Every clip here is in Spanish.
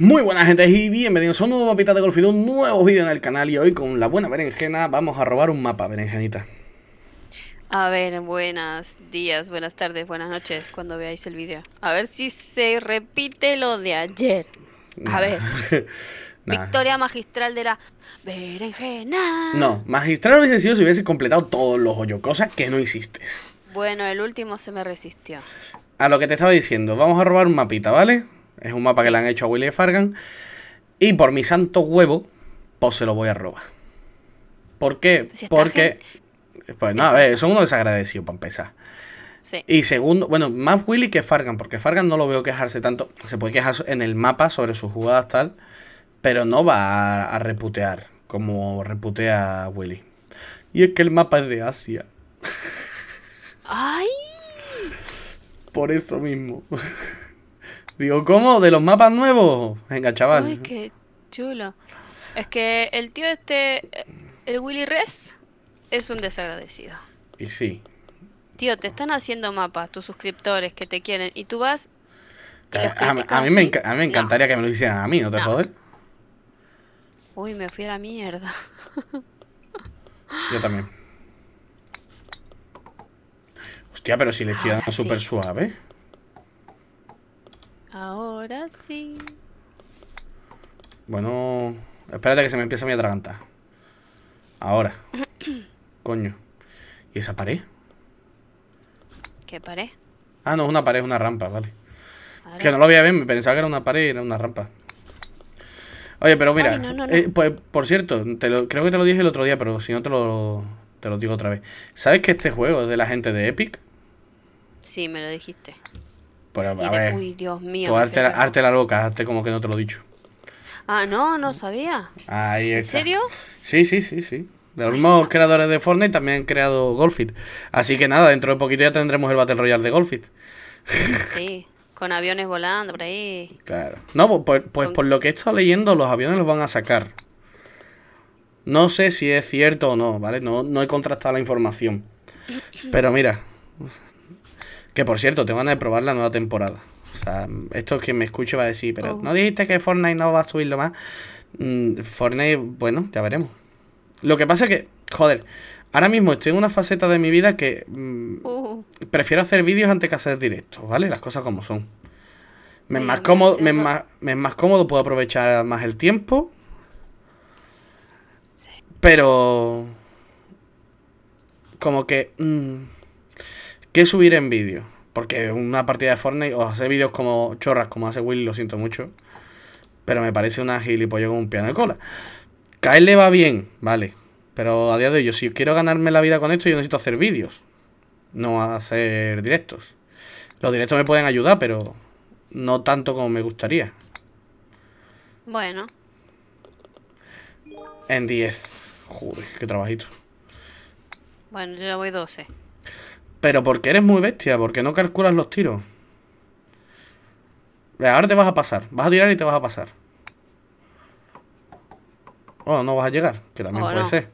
Muy buenas gente y bienvenidos a un nuevo mapita de golf y un nuevo vídeo en el canal y hoy con la buena berenjena vamos a robar un mapa, berenjenita. A ver, buenas días, buenas tardes, buenas noches cuando veáis el vídeo. A ver si se repite lo de ayer. A ver. Victoria magistral de la berenjena. No, magistral hubiese sido si hubiese completado todos los hoyos, cosas que no hiciste. Bueno, el último se me resistió. A lo que te estaba diciendo, vamos a robar un mapita, ¿vale? Es un mapa que le han hecho a Willy Fargan. Y por mi santo huevo, pues se lo voy a robar. ¿Por qué? Porque. Pues nada, es eh, son uno desagradecido para empezar. Sí. Y segundo, bueno, más Willy que Fargan, porque Fargan no lo veo quejarse tanto. Se puede quejarse en el mapa sobre sus jugadas tal, pero no va a, a reputear como reputea Willy. Y es que el mapa es de Asia. ¡Ay! Por eso mismo. Digo, ¿cómo? ¿De los mapas nuevos? Venga, chaval. Uy, qué chulo. Es que el tío este, el Willy Res, es un desagradecido. Y sí. Tío, te están haciendo mapas tus suscriptores que te quieren y tú vas... a, mí me encantaría que me lo hicieran a mí, ¿no te joder? Uy, me fui a la mierda. Yo también. Hostia, pero si le estoy dando súper suave. Ahora sí. Bueno, espérate que se me empieza mi atraganta. Ahora. Coño. ¿Y esa pared? ¿Qué pared? Ah, no, es una pared, es una rampa, vale. Que no lo había me pensaba que era una pared y era una rampa. Oye, pero mira, no, no, no. Eh, pues, por cierto, creo que te lo dije el otro día, pero si no te lo, te lo digo otra vez. ¿Sabes que este juego es de la gente de Epic? Sí, me lo dijiste uy, Dios mío. Pues arte, la boca, arte como que no te lo he dicho. Ah, no, no sabía. ¿En serio? Sí, sí, sí, sí. De los mismos creadores de Fortnite también han creado Golfit. Así que nada, dentro de poquito ya tendremos el Battle Royale de Golfit. Sí, con aviones volando por ahí. Claro. No, pues, pues, pues por lo que he estado leyendo, los aviones los van a sacar. No sé si es cierto o no, ¿vale? No, no he contrastado la información. Pero mira, que por cierto, tengo ganas de probar la nueva temporada. O sea, esto es quien me escuche va a decir, pero oh. ¿no dijiste que Fortnite no va a subirlo más? Mm, Fortnite, bueno, ya veremos. Lo que pasa es que, joder, ahora mismo estoy en una faceta de mi vida que mm, uh. prefiero hacer vídeos antes que hacer directos, ¿vale? Las cosas como son. Me es más cómodo, más, cómodo, puedo aprovechar más el tiempo. Sí. Pero... Como que... Mm, ¿Qué subir en vídeo? Porque una partida de Fortnite o hacer vídeos como chorras, como hace Will, lo siento mucho. Pero me parece una gilipollas con un piano de cola. Caerle va bien, vale. Pero a día de hoy, yo si quiero ganarme la vida con esto, yo necesito hacer vídeos. No hacer directos. Los directos me pueden ayudar, pero no tanto como me gustaría. Bueno. En 10. Joder, qué trabajito. Bueno, yo voy 12. Pero porque eres muy bestia, porque no calculas los tiros. Ahora te vas a pasar. Vas a tirar y te vas a pasar. O no vas a llegar, que también puede ser.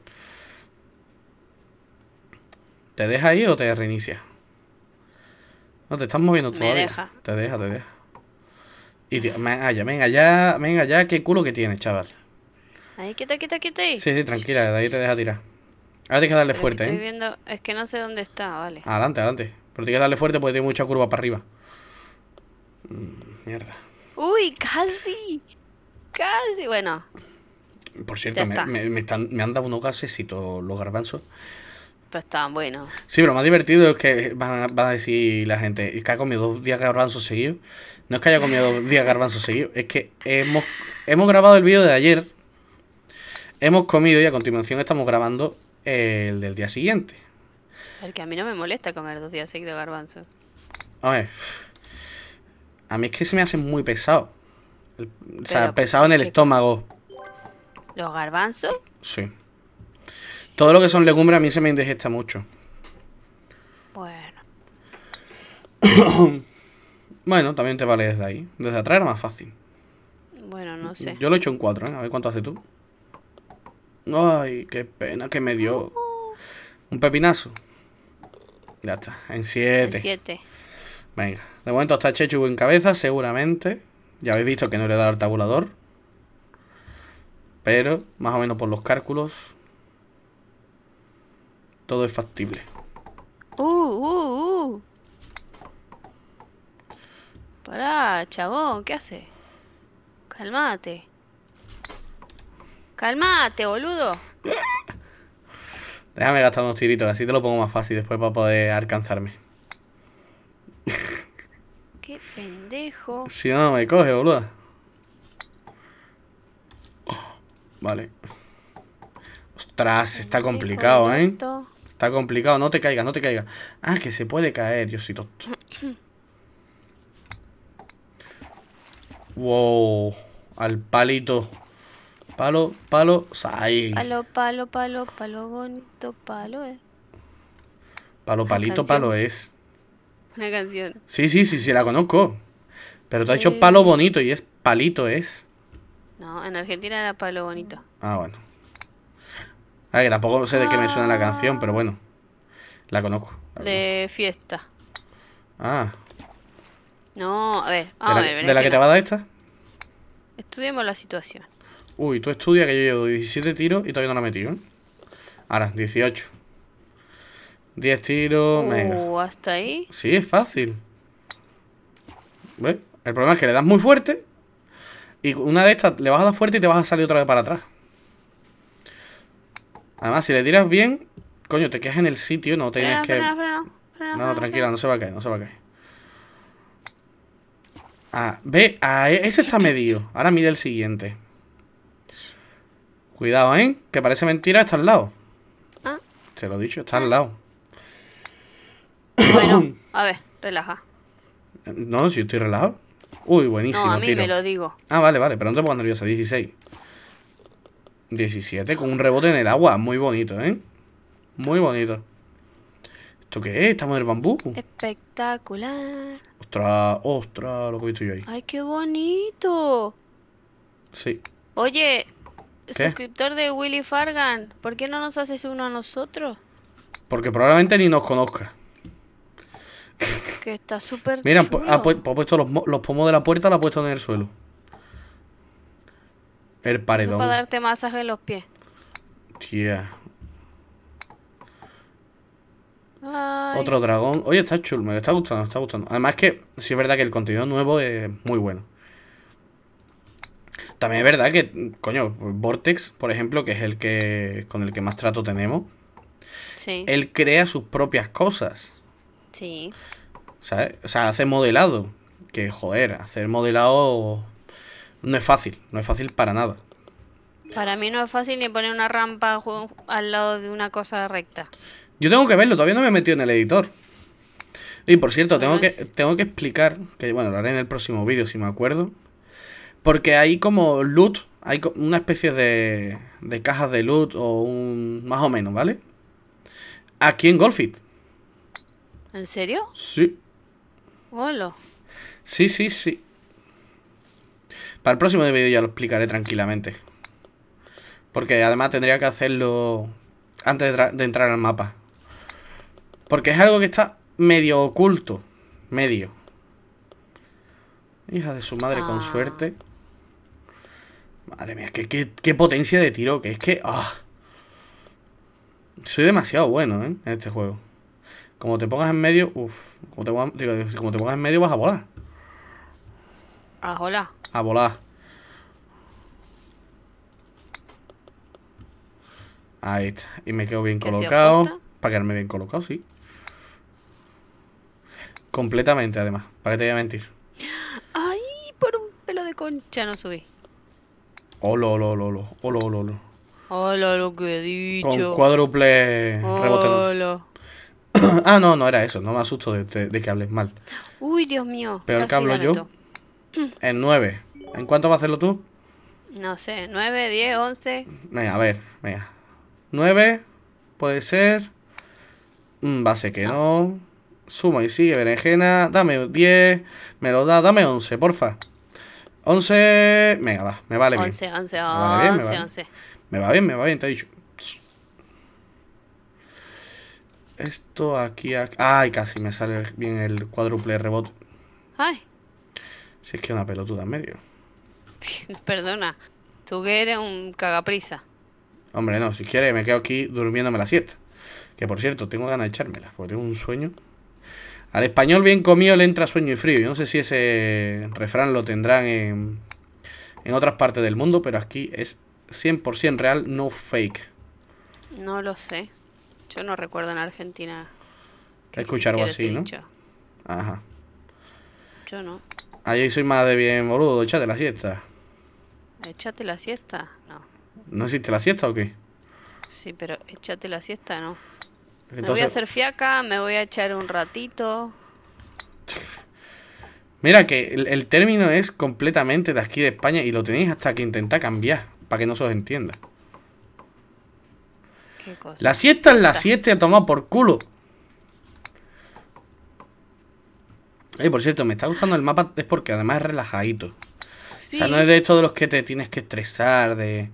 ¿Te deja ahí o te reinicia? No, te estás moviendo todavía. Me deja. Te deja, te deja. Y tío, venga ya venga, qué culo que tienes, chaval. Ahí, quita, quita, quita ahí Sí, sí, tranquila, de ahí te deja tirar. Ahora tienes que darle fuerte, estoy ¿eh? Viendo... Es que no sé dónde está, vale. Adelante, adelante. Pero tienes que darle fuerte porque tiene mucha curva para arriba. Mm, mierda. Uy, casi. Casi. Bueno. Por cierto, me, me, han dado unos todos los garbanzos. Pues están buenos. Sí, pero lo más divertido es que van, a decir la gente, es que ha comido dos días garbanzos seguidos. No es que haya comido dos días garbanzos seguidos, es que hemos, hemos grabado el vídeo de ayer, hemos comido y a continuación estamos grabando el del día siguiente. El que a mí no me molesta comer dos días seguidos garbanzos A ver, a mí es que se me hace muy pesado. o sea, pesado en el estómago. ¿Los garbanzos? Sí. Todo lo que son legumbres a mí se me indigesta mucho. Bueno. bueno, también te vale desde ahí. Desde atrás era más fácil. Bueno, no sé. Yo lo he hecho en cuatro, ¿eh? A ver cuánto hace tú. Ay, qué pena que me dio. Un pepinazo. Ya está, en 7. Venga, de momento está Chechu en cabeza, seguramente. Ya habéis visto que no le he dado al tabulador. Pero, más o menos por los cálculos, todo es factible. Uh, uh, uh. Pará, chabón, ¿qué hace? Calmate. ¡Calmate, boludo. Déjame gastar unos tiritos, así te lo pongo más fácil después para poder alcanzarme. Qué pendejo. Si no, me coge, boludo. vale. Ostras, está complicado, ¿eh? Está complicado, no te caigas, no te caigas. Ah, que se puede caer, yo soy wow, al palito. Palo, palo, sai. Palo, palo, palo, palo bonito, palo es. Palo, palito, palo es. Una canción. Sí, sí, sí, sí, la conozco. Pero te has dicho palo bonito y es palito es. No, en Argentina era palo bonito. Ah, bueno. A ver, tampoco sé de qué me suena la canción, pero bueno. La conozco. de fiesta. Ah. No, a ver. ¿De la, a ver, ¿de la que, te va a dar esta? Estudiemos la situación. Uy, tú estudia que yo llevo 17 tiros y todavía no la he metido, ¿eh? Ahora, 18. 10 tiros, uh, ¿Hasta ahí? Sí, es fácil. ¿Ves? El problema es que le das muy fuerte y una de estas le vas a dar fuerte y te vas a salir otra vez para atrás. Además, si le tiras bien, coño, te quedas en el sitio, no tienes que... No, no, tranquila, no se va a caer, no se va a caer. Ah, ve, ah, e, ese está medio. Ahora mira el siguiente. Cuidado, ¿eh? Que parece mentira, está al lado. ¿Ah? Te lo he dicho, está al lado. Bueno, a ver, relaja. No, si estoy relajado. Uy, buenísimo. No, a mí me lo digo. Ah, vale, vale, pero no te pongas nerviosa. 16. 17 con un rebote en el agua. Muy bonito, ¿eh? Muy bonito. ¿Esto qué es? Estamos en el bambú. Espectacular. Ostras, ostras, lo que he visto yo ahí. Ay, qué bonito. Sí. Oye, suscriptor de Willy Fargan, ¿por qué no nos haces uno a nosotros? Porque probablemente ni nos conozca. Que está súper Mira, ha, puesto los, pomos de la puerta, la ha puesto en el suelo. El paredón. para darte masaje en los pies. Tía. Otro dragón. Oye, está chulo, me está gustando, está gustando. Además que sí es verdad que el contenido nuevo es muy bueno. También es verdad que, coño, Vortex, por ejemplo, que es el que con el que más trato tenemos, él crea sus propias cosas. Sí. O sea, hace modelado. Que, joder, hacer modelado no es fácil, no es fácil para nada. Para mí no es fácil ni poner una rampa al lado de una cosa recta. Yo tengo que verlo, todavía no me he metido en el editor. Y por cierto, tengo, que, tengo que explicar, que bueno, lo haré en el próximo vídeo si me acuerdo, porque hay como loot, hay una especie de, de cajas de loot o un... más o menos, ¿vale? Aquí en Golfit. ¿En serio? Sí. Hola. Sí, sí, sí. Para el próximo video ya lo explicaré tranquilamente. Porque además tendría que hacerlo antes de, entrar al mapa. Porque es algo que está medio oculto. Medio. Hija de su madre, con ah. suerte. Madre mía, qué, qué, potencia de tiro, que es que... Ah. soy demasiado bueno, ¿eh? En este juego. Como te pongas en medio... Uf. Como te, pongas, como te pongas en medio vas a volar. A volar. A volar. Ahí está. Y me quedo bien colocado. Para quedarme bien colocado, sí. Completamente, además. ¿Para que te voy a mentir? Ay, por un pelo de concha no subí. Olo, oh, olo, oh, olo, olo, Hola, lo que he dicho. Con cuádruple rebote. Hola. ah, no, no era eso. No me asusto de, de, que hables mal. Uy, Dios mío. Peor que hablo yo. En 9. ¿En cuánto vas a hacerlo tú? No sé. 9, 10, 11. Venga, a ver. Venga. 9 puede ser. Mm, a base que no. no. Suma y sigue, berenjena. Dame 10. Me lo da. Dame 11, porfa. 11. Venga, va, me vale bien. 11, 11, me me 11, Me va bien, me va bien, te he dicho. Esto aquí, Ay, casi me sale bien el cuádruple rebote. Ay. Si es que una pelotuda en medio. Perdona, tú que eres un cagaprisa. Hombre, no, si quieres me quedo aquí durmiéndome la siesta. Que por cierto, tengo ganas de echármela, porque tengo un sueño. Al español bien comido le entra sueño y frío. no sé si ese refrán lo tendrán en, en otras partes del mundo, pero aquí es 100% real, no fake. No lo sé. Yo no recuerdo en Argentina. Que Escuchar algo así, ¿no? Ajá. Yo no. Allí soy más de bien, boludo. Echate la siesta. ¿Échate la siesta? No. ¿No hiciste la siesta o qué? Sí, pero échate la siesta, no. Me voy a hacer fiaca, me voy a echar un ratito. Mira que el, término es completamente de aquí de España y lo tenéis hasta que intenta cambiar, para que no se os entienda. La siesta es la siesta a por culo. Eh, por cierto, me está gustando el mapa, es porque además es relajadito. O sea, no es de hecho de los que te tienes que estresar, de...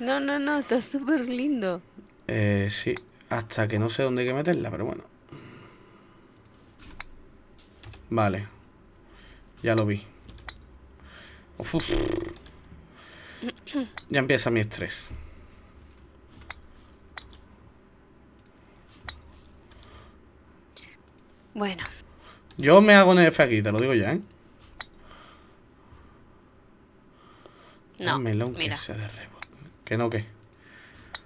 No, no, no, está súper lindo. Eh, sí, hasta que no sé dónde hay que meterla, pero bueno. Vale. Ya lo vi. Uf, Ya empieza mi estrés. Bueno. Yo me hago NF aquí, te lo digo ya, ¿eh? No, mira. Que, de que no, que.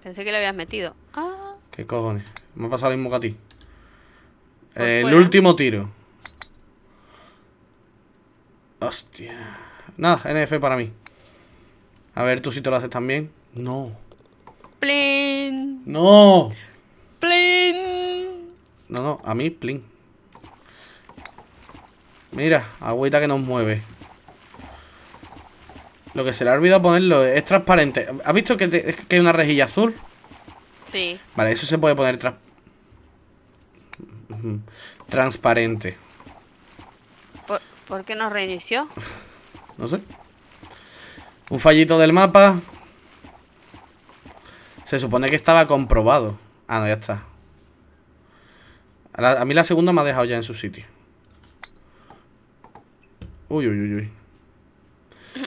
Pensé que lo habías metido. Ah. ¿Qué cojones? Me ha pasado lo mismo que a ti. el último tiro. Hostia. Nada, NF para mí. A ver, tú si te lo haces también. No. Plin. No. Plin. No, no, a mí, plin. Mira, agüita que nos mueve. Lo que se le ha olvidado ponerlo es transparente. ¿Has visto que, que hay una rejilla azul? Sí. Vale, eso se puede poner transparente. ¿Por, qué nos reinició? no sé. Un fallito del mapa. Se supone que estaba comprobado. Ah, no, ya está. A, a, mí la segunda me ha dejado ya en su sitio. Uy, uy, uy,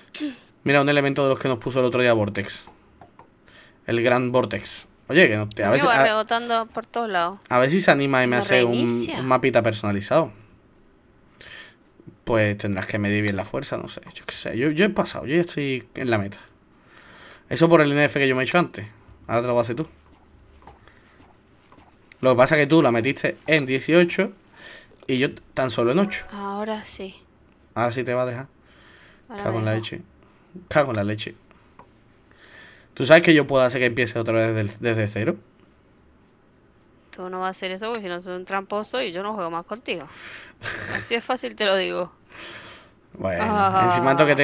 uy. Mira, un elemento de los que nos puso el otro día Vortex. El gran Vortex. Oye, que no te a veces. por todos A ver si se anima y me, hace un, mapita personalizado. Pues tendrás que medir bien la fuerza, no sé. Yo qué sé. Yo, he pasado, yo ya estoy en la meta. Eso por el NF que yo me he hecho antes. Ahora te lo vas a hacer tú. Lo que pasa es que tú la metiste en 18 y yo tan solo en 8. Ahora sí. Ahora sí te va a dejar. Cago en la leche. Cago en la leche. ¿Tú sabes que yo puedo hacer que empiece otra vez desde, cero? Tú no vas a hacer eso porque si no soy un tramposo y yo no juego más contigo. Así es fácil, te lo digo. Bueno, ah. encima, que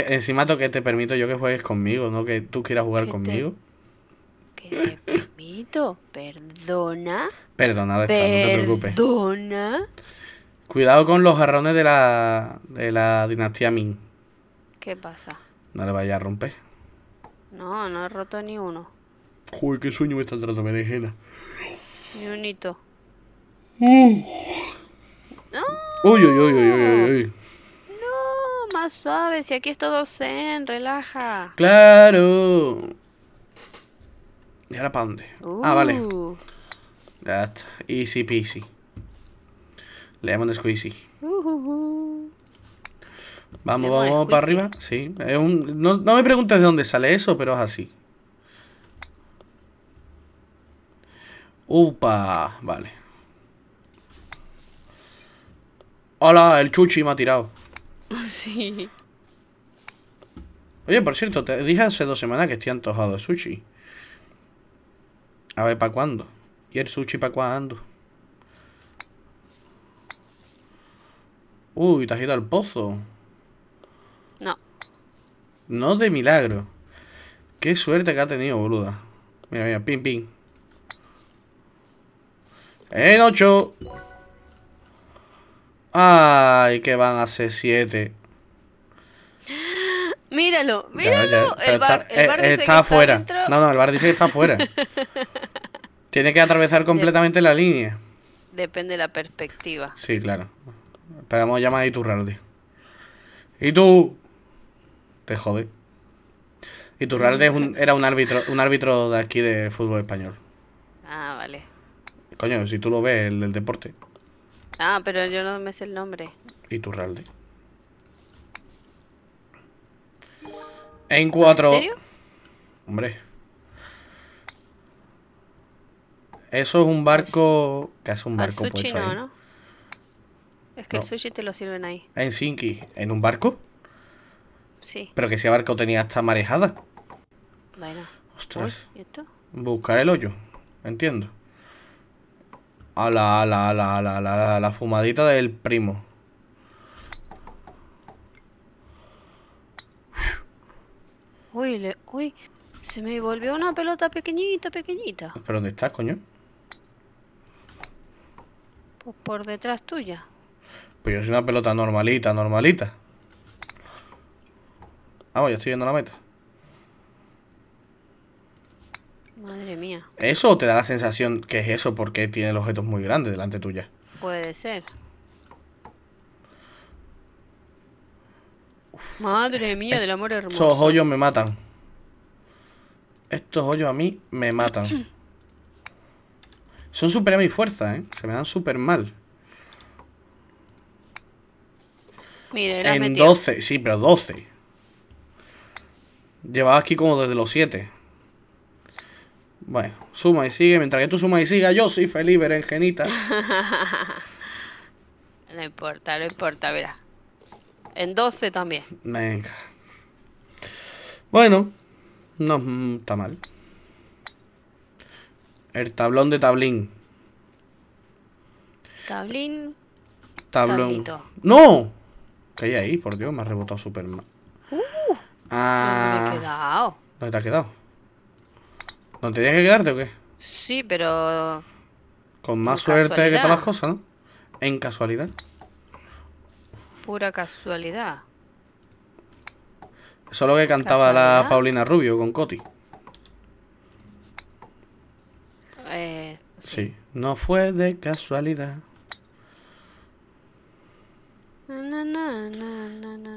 te, que te permito yo que juegues conmigo, no que tú quieras jugar conmigo. ¿Qué te permito, perdona. Perdona, no te preocupes. Perdona. Cuidado con los jarrones de la, de la dinastía Ming. ¿Qué pasa? No le vaya a romper. No, no he roto ni uno. Uy, qué sueño me está entrando, berenjena. Ni un hito. Mm. ¡Uy! ¡Uy, No. Uy, uy, uy, uy, uy, uy. No, más suave. Si aquí es todo zen, relaja. Claro. ¿Y ahora para dónde? Ah, vale. Uh. easy peasy. Lemon squeezy. Uh, uh, uh. Vamos, vamos, para arriba. Sí. no, me preguntes de dónde sale eso, pero es así. Upa, vale. Hola, el chuchi me ha tirado. Sí. Oye, por cierto, te dije hace dos semanas que estoy antojado de sushi. A ver, ¿para cuándo? ¿Y el sushi para cuándo? Uy, te has ido al pozo. No de milagro. Qué suerte que ha tenido, boluda. Mira, mira, pim, pim. En eh, 8. Ay, que van a ser 7. Míralo, míralo. el eh, está, afuera. no, no, el bar dice que está afuera. Tiene que atravesar completamente la línea. Depende de la perspectiva. Sí, claro. Esperamos llamar a Iturraldi. ¿Y tú? te jode. Y es un, era un árbitro, un árbitro de aquí de fútbol español. Ah, vale. Coño, si tú lo ves, el del deporte. Ah, pero yo no me sé el nombre. Iturralde. En cuatro. ¿En serio? Hombre. Eso es un barco. Pues, ¿Qué hace un barco Es que el sushi te lo sirven ahí. En Sinki, ¿en un barco? Pero que ese barco tenía hasta marejada. Bueno. Ostras. ¿y esto? Buscar el hoyo. Entiendo. A la, a la, a la, la, la, la fumadita del primo. Uy, le, uy, se me volvió una pelota pequeñita, pequeñita. ¿Pero dónde estás, coño? Pues por detrás tuya. Pues yo soy una pelota normalita, normalita. Vamos, ah, yo estoy viendo la meta. Madre mía. ¿Eso te da la sensación que es eso porque tiene los objetos muy grandes delante tuya? Puede ser. Madre mía, del amor hermoso. Estos hoyos me matan. Estos hoyos a mí me matan. Son super a mi fuerza, ¿eh? Se me dan súper mal. Mire, en 12, sí, pero 12. Llevaba aquí como desde los 7. Bueno, suma y sigue. Mientras que tú sumas y sigas, yo soy feliz, berenjenita. no importa, no importa, verá. En 12 también. Venga. Bueno, no mm, está mal. El tablón de tablín. Tablín. Tablón. ¡No! ¿Qué hay ahí? Por Dios, me ha rebotado Superman. Uh. Ah. ¿Dónde quedado? ¿Dónde te has quedado? ¿Dónde tenías que quedarte o qué? Sí, pero. Con más suerte que todas las cosas, ¿no? En casualidad. Pura casualidad. Eso es lo que cantaba la Paulina Rubio con Coti. Eh, sí. No fue de casualidad.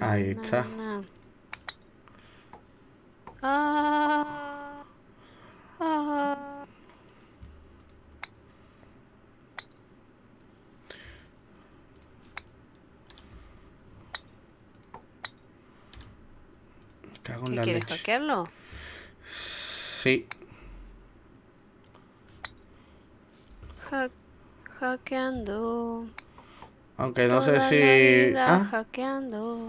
Ahí está. Ah, cago en la ¿Quieres hackearlo? Sí. hackeando. Aunque no sé si. ah. hackeando.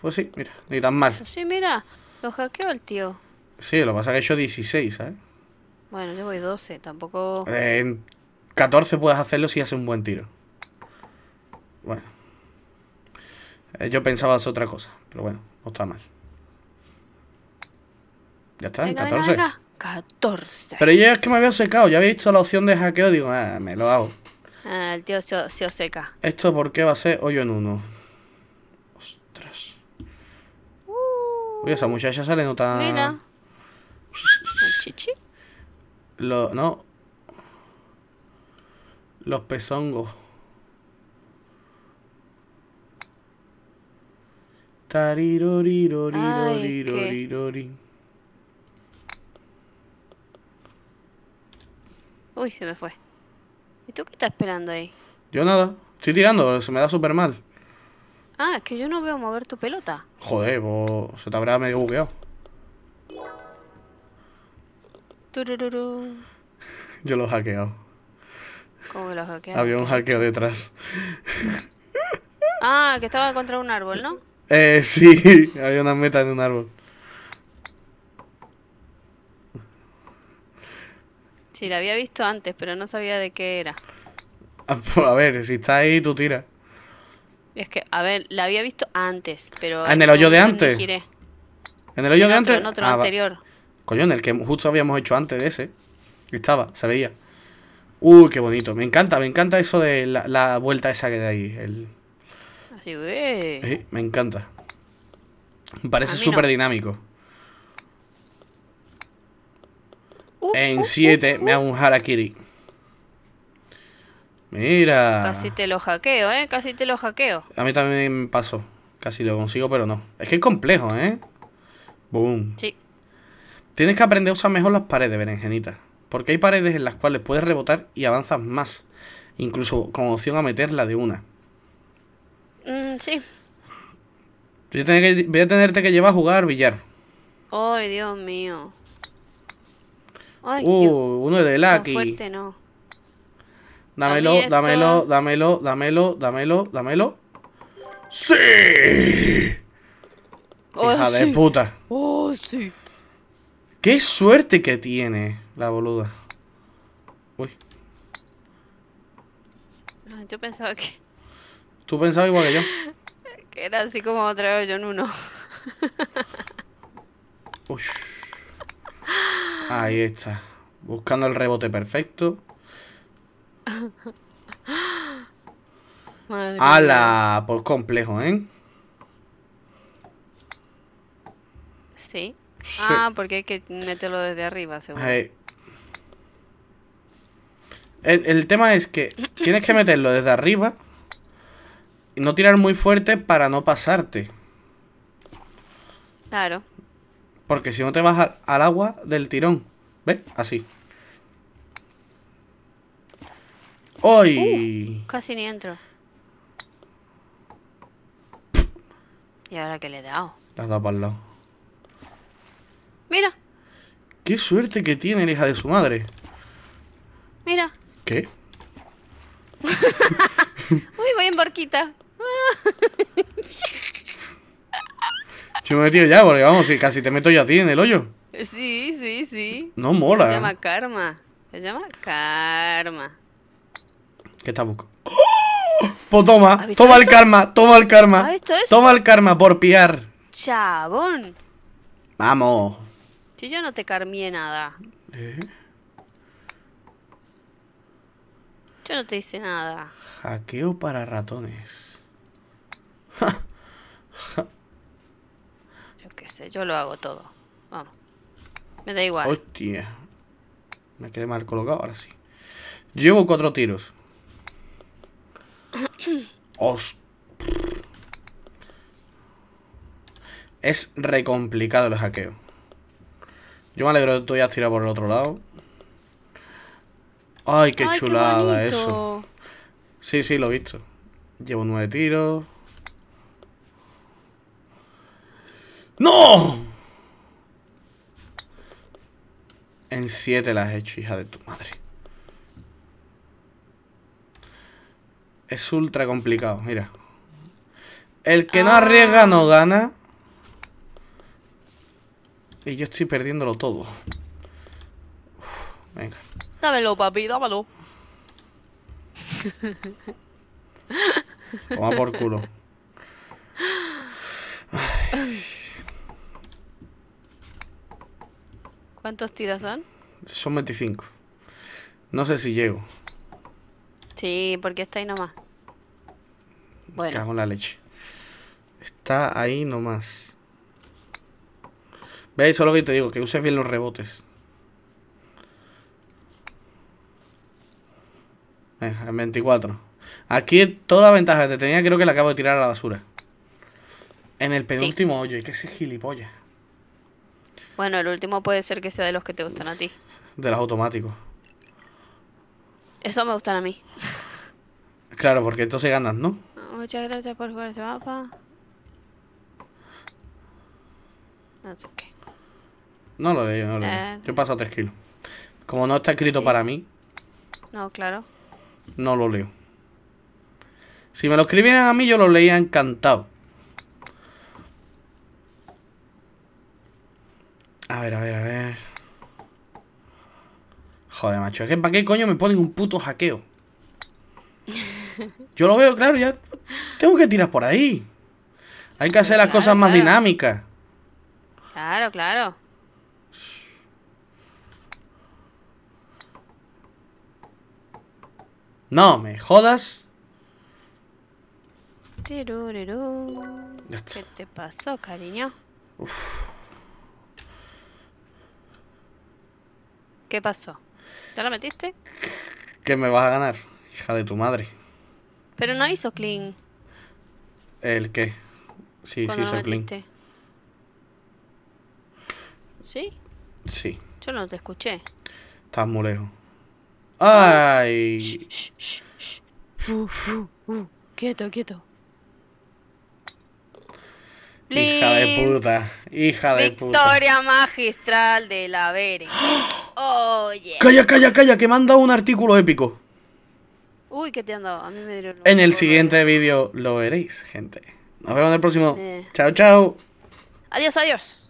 Pues sí, mira, ni tan mal. Pues sí, mira. ¿Lo hackeó el tío? Sí, lo que pasa es que hecho 16, ¿sabes? Bueno, yo voy 12, tampoco... En 14 puedes hacerlo si hace un buen tiro. Bueno. Eh, yo pensaba hacer otra cosa, pero bueno, no está mal. Ya está, en 14. 14. Pero yo es que me había secado, ya había visto la opción de hackeo, digo, ah, me lo hago. Ah, el tío se, se seca. ¿Esto porque va a ser hoyo en uno? Uy, esa muchacha sale le nota. Mira. Ah, chichi? Lo, no. Los pezongos. Tarirorirorirorirorirori. Uy, se me fue. ¿Y tú qué estás esperando ahí? Yo nada. Estoy tirando, se me da súper mal. Ah, es que yo no veo mover tu pelota. Joder, pues, se te habrá medio bugueado. Turururu. Yo lo he ¿Cómo lo hackeado? Había un hackeo detrás. Ah, que estaba contra un árbol, ¿no? Eh, sí, había una meta en un árbol. Sí, la había visto antes, pero no sabía de qué era. A ver, si está ahí, tú tiras. Es que, a ver, la había visto antes, pero... Ah, en el hoyo de antes. ¿En el hoyo de antes? En anterior. Coño, en el que justo habíamos hecho antes de ese. Estaba, se veía. Uy, qué bonito. Me encanta, me encanta eso de la, vuelta esa que de ahí. El... Así, ve me encanta. Me parece súper dinámico. Uh, en 7 uh, uh, me hago un harakiri. Mira. Casi te lo hackeo, ¿eh? Casi te lo hackeo. A mí también me pasó. Casi lo consigo, pero no. Es que es complejo, ¿eh? Boom. Sí. Tienes que aprender a usar mejor las paredes, berenjenita. Porque hay paredes en las cuales puedes rebotar y avanzas más. Incluso con opción a meterla de una. Mm, sí. Voy a, que, tenerte que llevar a jugar billar. Ay, Dios mío. Ay, uh, uno de Lucky. No, fuerte, no. Dámelo, dámelo, dámelo, dámelo, dámelo, dámelo. ¡Sí! Oh, Hija de puta. Oh, Qué suerte que tiene la boluda. Uy. Ah, yo pensaba que. Tú pensabas igual que yo. que era así como otra vez yo en uno. Uy. Ahí está. Buscando el rebote perfecto. A ¡Hala! Pues complejo, ¿eh? Sí. Ah, porque hay que meterlo desde arriba, seguro. El, el tema es que tienes que meterlo desde arriba y no tirar muy fuerte para no pasarte. Claro. Porque si no te vas al, al agua del tirón. ¿Ves? Así. ¡Hoy! Uh, casi ni entro. ¿Y ahora qué le he dado? La dado para el lado. Mira. Qué suerte que tiene la hija de su madre. Mira. ¿Qué? Uy, voy en barquita. Yo me he metido ya, porque vamos, casi te meto yo a ti en el hoyo. Sí, sí, sí. No mola. Se llama karma. Se llama karma. ¿Qué tabuco. toma, toma el karma, toma el karma. Toma el karma por piar. Chabón. Vamos. Si yo no te carmié nada. ¿Eh? Yo no te hice nada. Hackeo para ratones. yo qué sé, yo lo hago todo. Vamos. Me da igual. Hostia. Me quedé mal colocado ahora sí. Llevo cuatro tiros. Es re complicado el hackeo. Yo me alegro de que tú hayas tirado por el otro lado. Ay, qué chulada eso. Sí, sí, lo he visto. Llevo nueve tiros. ¡No! En siete las he hecho, hija de tu madre. Es ultra complicado, mira. El que no ah. arriesga no gana. Y yo estoy perdiéndolo todo. venga. Dámelo, papi, dámelo. Toma por culo. ¿Cuántos tiras son? Son 25. No sé si llego. Sí, porque está ahí nomás. Bueno. la leche. Está ahí nomás. Veis, solo que te digo, que uses bien los rebotes. Eh, en 24. Aquí toda ventaja que te tenía creo que la acabo de tirar a la basura. En el penúltimo oye, hoyo, y que ese gilipollas. Bueno, el último puede ser que sea de los que te gustan a ti. De los automáticos. Eso me gustan a mí. Claro, porque entonces ganas, ¿no? Muchas gracias por jugar ese mapa. No sé qué. No lo leo no lo leo. Eh, yo he pasado 3 kilos. Como no está escrito para mí. No, claro. No lo leo. Si me lo escribieran a mí, yo lo leía encantado. A ver, a ver, a ver. Joder, macho, es que ¿para qué coño me ponen un puto hackeo? Yo lo veo, claro, ya tengo que tirar por ahí. Hay que hacer las cosas más dinámicas. Claro, claro. No, me jodas. ¿Qué te pasó, cariño? ¿Qué pasó? ¿Ya la metiste? ¿Qué me vas a ganar? Hija de tu madre. Pero no hizo clean. ¿El qué? Sí, sí hizo clean. ¿Sí? Sí. Yo no te escuché. Estás muy lejos. ¡Ay! Quieto, quieto. Hija de puta, hija de puta. Victoria magistral de la Bere. Oye. Calla, calla, calla, que me han dado un artículo épico. Uy, ¿qué te han dado? A mí me dieron En el siguiente vídeo lo veréis, gente. Nos vemos en el próximo. Eh. Chao, chao. Adiós, adiós.